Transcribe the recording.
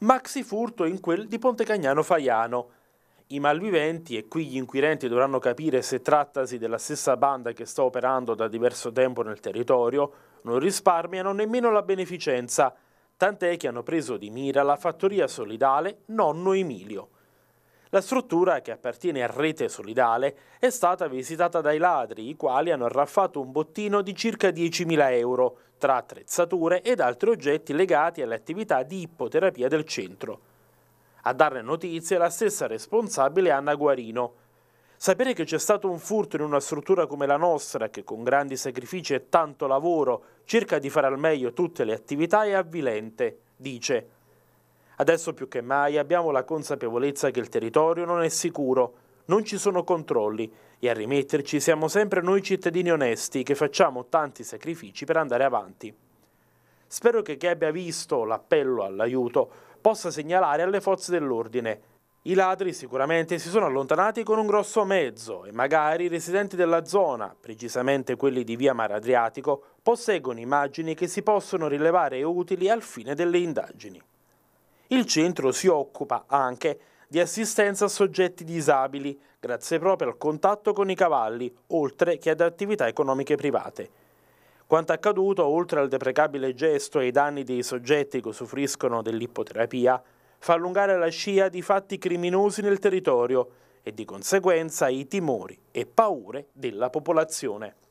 maxi furto in quel di Ponte Cagnano Faiano. I malviventi, e qui gli inquirenti dovranno capire se trattasi della stessa banda che sta operando da diverso tempo nel territorio, non risparmiano nemmeno la beneficenza, tant'è che hanno preso di mira la fattoria solidale Nonno Emilio. La struttura, che appartiene a Rete Solidale, è stata visitata dai ladri, i quali hanno arraffato un bottino di circa 10.000 euro, tra attrezzature ed altri oggetti legati alle attività di ippoterapia del centro. A darne notizie è la stessa responsabile Anna Guarino. Sapere che c'è stato un furto in una struttura come la nostra, che con grandi sacrifici e tanto lavoro cerca di fare al meglio tutte le attività, è avvilente, dice. Adesso più che mai abbiamo la consapevolezza che il territorio non è sicuro, non ci sono controlli e a rimetterci siamo sempre noi cittadini onesti che facciamo tanti sacrifici per andare avanti. Spero che chi abbia visto l'appello all'aiuto possa segnalare alle forze dell'ordine. I ladri sicuramente si sono allontanati con un grosso mezzo e magari i residenti della zona, precisamente quelli di via Mar Adriatico, posseggono immagini che si possono rilevare utili al fine delle indagini. Il centro si occupa anche di assistenza a soggetti disabili, grazie proprio al contatto con i cavalli, oltre che ad attività economiche private. Quanto accaduto, oltre al deprecabile gesto e ai danni dei soggetti che usufruiscono dell'ippoterapia, fa allungare la scia di fatti criminosi nel territorio e di conseguenza i timori e paure della popolazione.